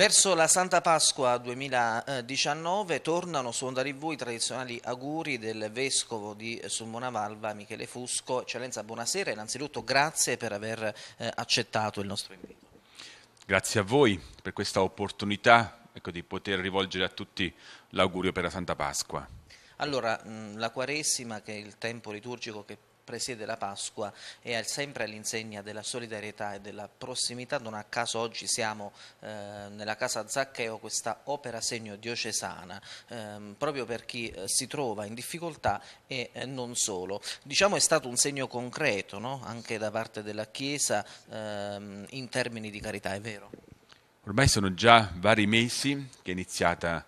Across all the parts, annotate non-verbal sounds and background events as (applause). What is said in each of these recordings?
Verso la Santa Pasqua 2019 eh, tornano su Onda Rivu i tradizionali auguri del Vescovo di eh, Valva, Michele Fusco. Eccellenza, buonasera. Innanzitutto grazie per aver eh, accettato il nostro invito. Grazie a voi per questa opportunità ecco, di poter rivolgere a tutti l'augurio per la Santa Pasqua. Allora, mm, la Quaresima, che è il tempo liturgico che presiede la Pasqua e è sempre all'insegna della solidarietà e della prossimità, non a caso oggi siamo eh, nella casa Zaccheo, questa opera segno diocesana, ehm, proprio per chi eh, si trova in difficoltà e eh, non solo. Diciamo è stato un segno concreto no? anche da parte della Chiesa ehm, in termini di carità, è vero? Ormai sono già vari mesi che è iniziata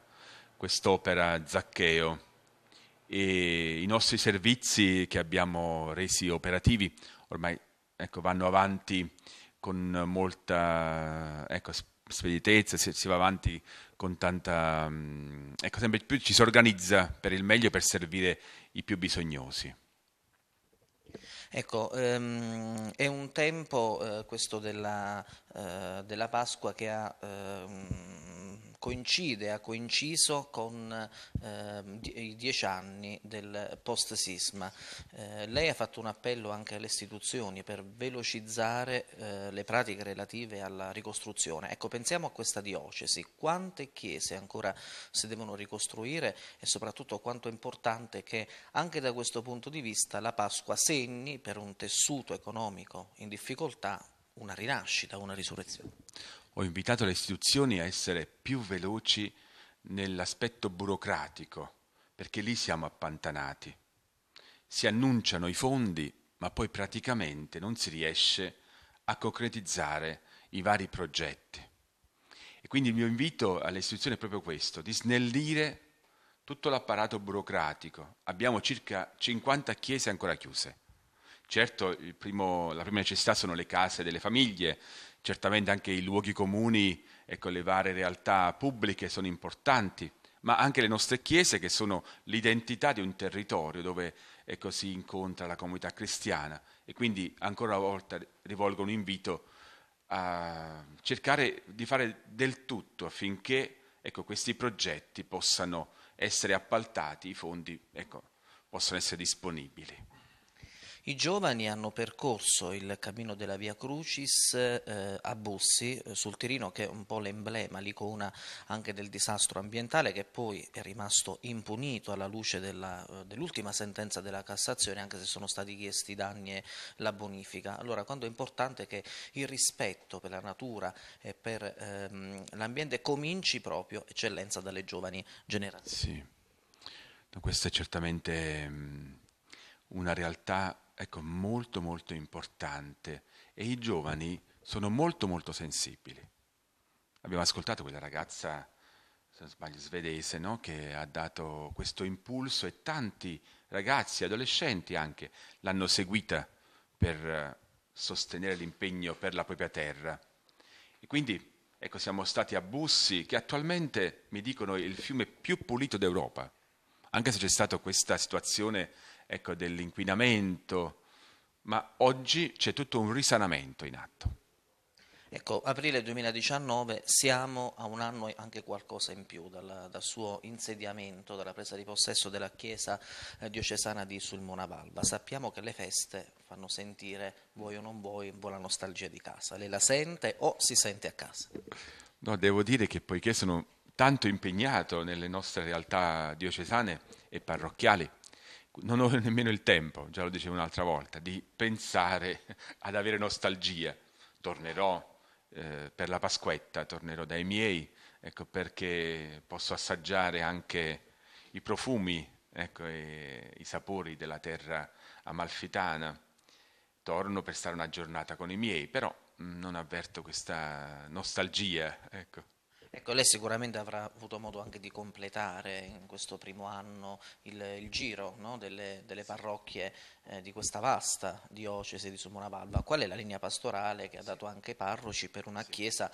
quest'opera Zaccheo e i nostri servizi che abbiamo resi operativi ormai ecco, vanno avanti con molta ecco, speditezza, si, si, va avanti con tanta... Mm, ecco, sempre più ci si organizza per il meglio per servire i più bisognosi. Ecco, ehm, è un tempo eh, questo della, eh, della, Pasqua che ha... Ehm, coincide, ha coinciso con eh, i dieci anni del post-sisma. Eh, lei ha fatto un appello anche alle istituzioni per velocizzare eh, le pratiche relative alla ricostruzione. Ecco, pensiamo a questa diocesi, quante chiese ancora si devono ricostruire e soprattutto quanto è importante che anche da questo punto di vista la Pasqua segni per un tessuto economico in difficoltà una rinascita, una risurrezione. Ho invitato le istituzioni a essere più veloci nell'aspetto burocratico, perché lì siamo appantanati. Si annunciano i fondi, ma poi praticamente non si riesce a concretizzare i vari progetti. E quindi il mio invito alle istituzioni è proprio questo, di snellire tutto l'apparato burocratico. Abbiamo circa 50 chiese ancora chiuse. Certo, primo, la prima necessità sono le case delle famiglie, certamente anche i luoghi comuni ecco, le varie realtà pubbliche sono importanti, ma anche le nostre chiese che sono l'identità di un territorio dove ecco, si incontra la comunità cristiana e quindi ancora una volta rivolgo un invito a cercare di fare del tutto affinché ecco, questi progetti possano essere appaltati, i fondi ecco, possano essere disponibili. I giovani hanno percorso il cammino della Via Crucis eh, a Bussi, eh, sul Tirino che è un po' l'emblema, l'icona anche del disastro ambientale che poi è rimasto impunito alla luce eh, dell'ultima sentenza della Cassazione anche se sono stati chiesti danni e la bonifica. Allora quando è importante che il rispetto per la natura e per ehm, l'ambiente cominci proprio eccellenza dalle giovani generazioni. Sì. Questa è certamente mm, una realtà ecco, molto molto importante e i giovani sono molto molto sensibili. Abbiamo ascoltato quella ragazza, se non sbaglio, svedese, no? che ha dato questo impulso e tanti ragazzi, adolescenti anche, l'hanno seguita per eh, sostenere l'impegno per la propria terra. E quindi, ecco, siamo stati a Bussi, che attualmente mi dicono è il fiume più pulito d'Europa, anche se c'è stata questa situazione ecco, dell'inquinamento, ma oggi c'è tutto un risanamento in atto. Ecco, aprile 2019 siamo a un anno e anche qualcosa in più dal, dal suo insediamento, dalla presa di possesso della Chiesa eh, diocesana di Sulmona Valba. Sappiamo che le feste fanno sentire, vuoi o non vuoi, un po' la nostalgia di casa. Lei la sente o si sente a casa? No, devo dire che poiché sono tanto impegnato nelle nostre realtà diocesane e parrocchiali, non ho nemmeno il tempo, già lo dicevo un'altra volta, di pensare (laughs) ad avere nostalgia. Tornerò eh, per la Pasquetta, tornerò dai miei, ecco, perché posso assaggiare anche i profumi, ecco, e, i sapori della terra amalfitana. Torno per stare una giornata con i miei, però mm, non avverto questa nostalgia. Ecco. Ecco, lei sicuramente avrà avuto modo anche di completare in questo primo anno il, il giro no? delle, delle, parrocchie eh, di questa vasta diocesi di Sumonavalla. Qual è la linea pastorale che ha dato anche i parroci per una chiesa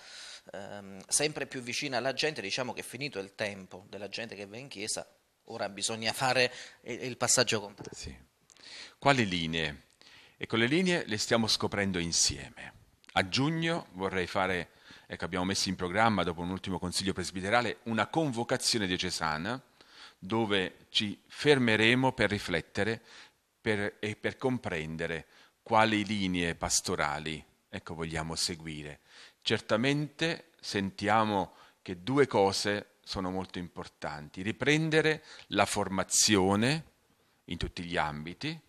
ehm, sempre più vicina alla gente? Diciamo che è finito il tempo della gente che va in chiesa, ora bisogna fare il passaggio completo. Sì. Quali linee? Ecco, le linee le stiamo scoprendo insieme. A giugno vorrei fare Ecco, abbiamo messo in programma, dopo un ultimo consiglio presbiterale, una convocazione diocesana dove ci fermeremo per riflettere per, e per comprendere quali linee pastorali ecco, vogliamo seguire. Certamente sentiamo che due cose sono molto importanti. Riprendere la formazione in tutti gli ambiti,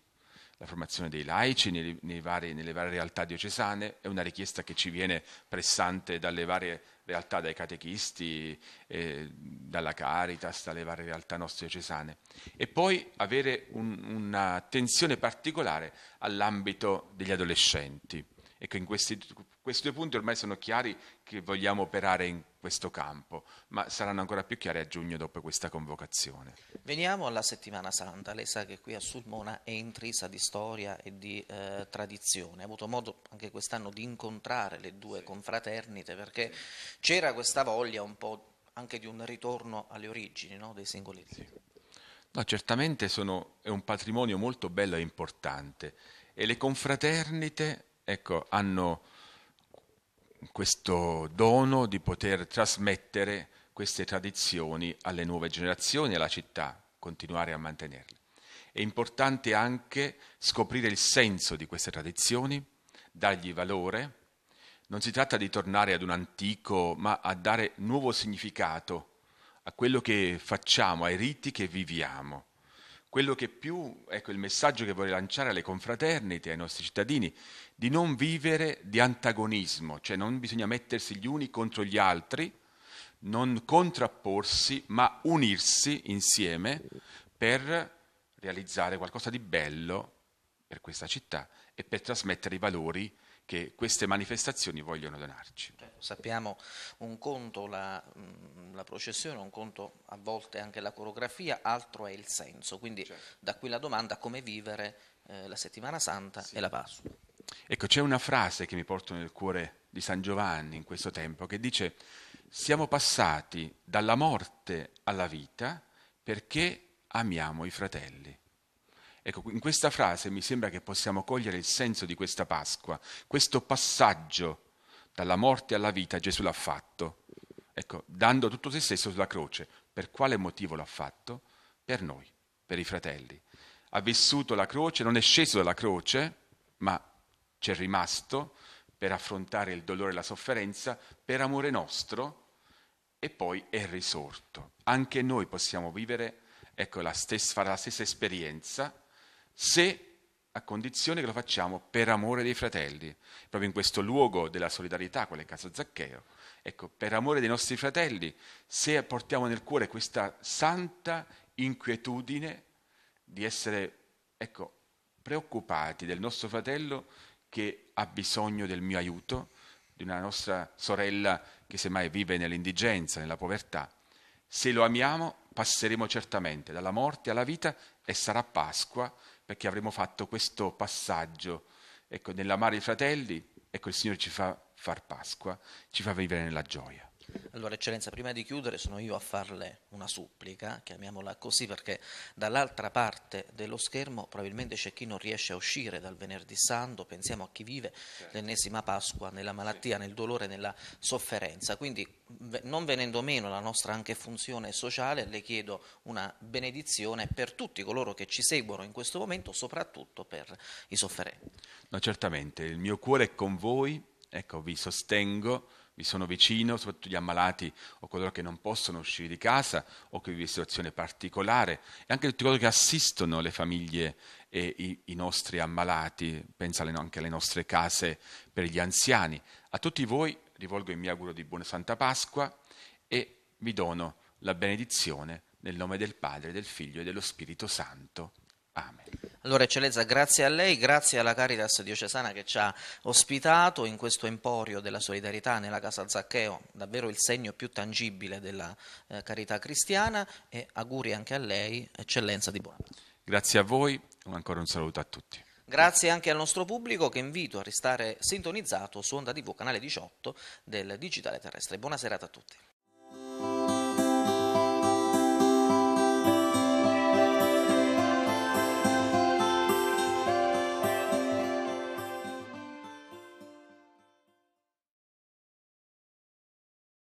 la formazione dei laici nei, nei vari, nelle varie realtà diocesane, è una richiesta che ci viene pressante dalle varie realtà, dai catechisti, eh, dalla Caritas, dalle varie realtà nostre diocesane. E poi avere un, un'attenzione particolare all'ambito degli adolescenti Ecco, in questi, questi due punti ormai sono chiari che vogliamo operare in questo campo, ma saranno ancora più chiari a giugno dopo questa convocazione. Veniamo alla settimana santa, lei sa che qui a Sulmona è intrisa di storia e di eh, tradizione, ha avuto modo anche quest'anno di incontrare le due confraternite perché c'era questa voglia un po' anche di un ritorno alle origini no? dei singoli riti. Sì. No, certamente sono, è un patrimonio molto bello e importante e le confraternite ecco, hanno questo dono di poter trasmettere queste tradizioni alle nuove generazioni alla città, continuare a mantenerle. È importante anche scoprire il senso di queste tradizioni, dargli valore. Non si tratta di tornare ad un antico, ma a dare nuovo significato a quello che facciamo, ai riti che viviamo quello che più, ecco il messaggio che vorrei lanciare alle confraternite, ai nostri cittadini, di non vivere di antagonismo, cioè non bisogna mettersi gli uni contro gli altri, non contrapporsi, ma unirsi insieme per realizzare qualcosa di bello per questa città e per trasmettere i valori che queste manifestazioni vogliono donarci sappiamo un conto la, mm, la, processione, un conto a volte anche la coreografia, altro è il senso, quindi certo. da qui la domanda come vivere eh, la settimana santa sì. e la Pasqua. Ecco, c'è una frase che mi porto nel cuore di San Giovanni in questo tempo che dice siamo passati dalla morte alla vita perché amiamo i fratelli. Ecco, in questa frase mi sembra che possiamo cogliere il senso di questa Pasqua, questo passaggio dalla morte alla vita Gesù l'ha fatto. Ecco, dando tutto se stesso sulla croce. Per quale motivo l'ha fatto? Per noi, per i fratelli. Ha vissuto la croce, non è sceso dalla croce, ma ci è rimasto per affrontare il dolore e la sofferenza per amore nostro e poi è risorto. Anche noi possiamo vivere, ecco, la stessa, fare la stessa esperienza se a condizione che lo facciamo per amore dei fratelli, proprio in questo luogo della solidarietà, quale è Casa Zaccheo. Ecco, per amore dei nostri fratelli, se portiamo nel cuore questa santa inquietudine di essere, ecco, preoccupati del nostro fratello che ha bisogno del mio aiuto, di una nostra sorella che semmai vive nell'indigenza, nella povertà, se lo amiamo passeremo certamente dalla morte alla vita e sarà Pasqua perché avremo fatto questo passaggio. Ecco, nell'amare i fratelli, ecco il Signore ci fa far Pasqua, ci fa vivere nella gioia. Allora, Eccellenza, prima di chiudere sono io a farle una supplica, chiamiamola così, perché dall'altra parte dello schermo probabilmente c'è chi non riesce a uscire dal venerdì santo, pensiamo a chi vive certo. l'ennesima Pasqua nella malattia, nel dolore, nella sofferenza. Quindi, non venendo meno la nostra anche funzione sociale, le chiedo una benedizione per tutti coloro che ci seguono in questo momento, soprattutto per i sofferenti. No, certamente, il mio cuore è con voi, ecco, vi sostengo vi sono vicino, soprattutto gli ammalati o coloro che non possono uscire di casa o che vivono in situazione particolare e anche tutti coloro che assistono le famiglie e i, i nostri ammalati, pensa anche alle nostre case per gli anziani. A tutti voi rivolgo il mio auguro di buona Santa Pasqua e vi dono la benedizione nel nome del Padre, del Figlio e dello Spirito Santo. Allora Eccellenza, grazie a lei, grazie alla Caritas diocesana che ci ha ospitato in questo emporio della solidarietà nella Casa Zaccheo, davvero il segno più tangibile della eh, carità cristiana e auguri anche a lei, Eccellenza di Buonaparti. Grazie a voi, ancora un saluto a tutti. Grazie anche al nostro pubblico che invito a restare sintonizzato su Onda TV, canale 18 del Digitale Terrestre. Buona serata a tutti.